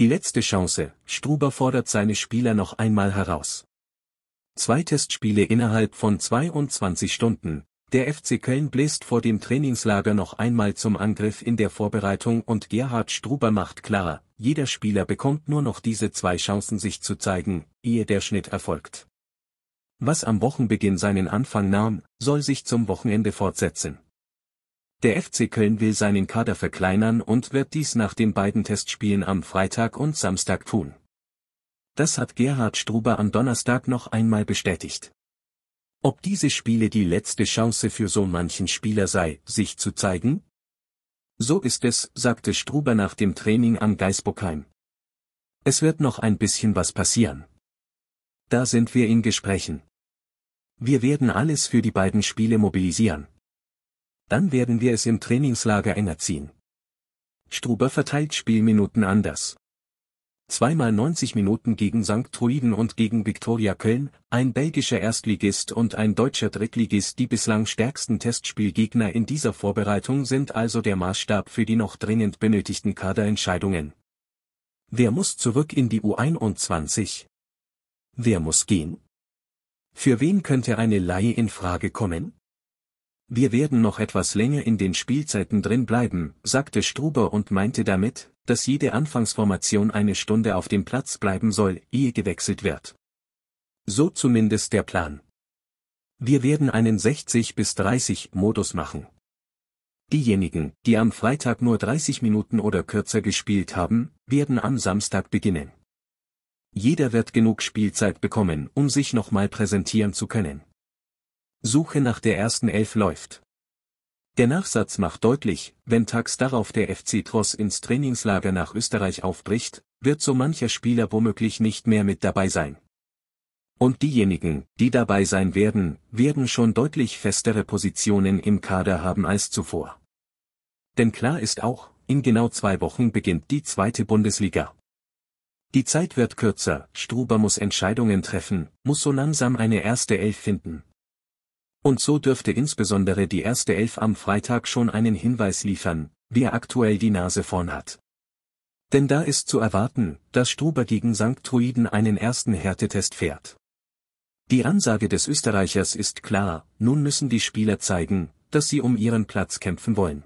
Die letzte Chance, Struber fordert seine Spieler noch einmal heraus. Zwei Testspiele innerhalb von 22 Stunden, der FC Köln bläst vor dem Trainingslager noch einmal zum Angriff in der Vorbereitung und Gerhard Struber macht klar, jeder Spieler bekommt nur noch diese zwei Chancen sich zu zeigen, ehe der Schnitt erfolgt. Was am Wochenbeginn seinen Anfang nahm, soll sich zum Wochenende fortsetzen. Der FC Köln will seinen Kader verkleinern und wird dies nach den beiden Testspielen am Freitag und Samstag tun. Das hat Gerhard Struber am Donnerstag noch einmal bestätigt. Ob diese Spiele die letzte Chance für so manchen Spieler sei, sich zu zeigen? So ist es, sagte Struber nach dem Training am Geisbockheim. Es wird noch ein bisschen was passieren. Da sind wir in Gesprächen. Wir werden alles für die beiden Spiele mobilisieren dann werden wir es im Trainingslager enger ziehen. Struber verteilt Spielminuten anders. Zweimal 90 Minuten gegen St. Truiden und gegen Viktoria Köln, ein belgischer Erstligist und ein deutscher Drittligist die bislang stärksten Testspielgegner in dieser Vorbereitung sind also der Maßstab für die noch dringend benötigten Kaderentscheidungen. Wer muss zurück in die U21? Wer muss gehen? Für wen könnte eine Laie in Frage kommen? Wir werden noch etwas länger in den Spielzeiten drin bleiben, sagte Struber und meinte damit, dass jede Anfangsformation eine Stunde auf dem Platz bleiben soll, ehe gewechselt wird. So zumindest der Plan. Wir werden einen 60 bis 30 Modus machen. Diejenigen, die am Freitag nur 30 Minuten oder kürzer gespielt haben, werden am Samstag beginnen. Jeder wird genug Spielzeit bekommen, um sich nochmal präsentieren zu können. Suche nach der ersten Elf läuft. Der Nachsatz macht deutlich, wenn tags darauf der FC Tross ins Trainingslager nach Österreich aufbricht, wird so mancher Spieler womöglich nicht mehr mit dabei sein. Und diejenigen, die dabei sein werden, werden schon deutlich festere Positionen im Kader haben als zuvor. Denn klar ist auch, in genau zwei Wochen beginnt die zweite Bundesliga. Die Zeit wird kürzer, Struber muss Entscheidungen treffen, muss so langsam eine erste Elf finden. Und so dürfte insbesondere die erste Elf am Freitag schon einen Hinweis liefern, wer aktuell die Nase vorn hat. Denn da ist zu erwarten, dass Struber gegen St. Truiden einen ersten Härtetest fährt. Die Ansage des Österreichers ist klar, nun müssen die Spieler zeigen, dass sie um ihren Platz kämpfen wollen.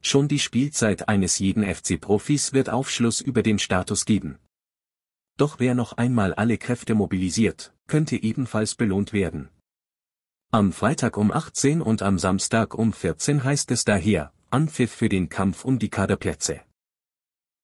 Schon die Spielzeit eines jeden FC-Profis wird Aufschluss über den Status geben. Doch wer noch einmal alle Kräfte mobilisiert, könnte ebenfalls belohnt werden, am Freitag um 18 und am Samstag um 14 heißt es daher, Anpfiff für den Kampf um die Kaderplätze.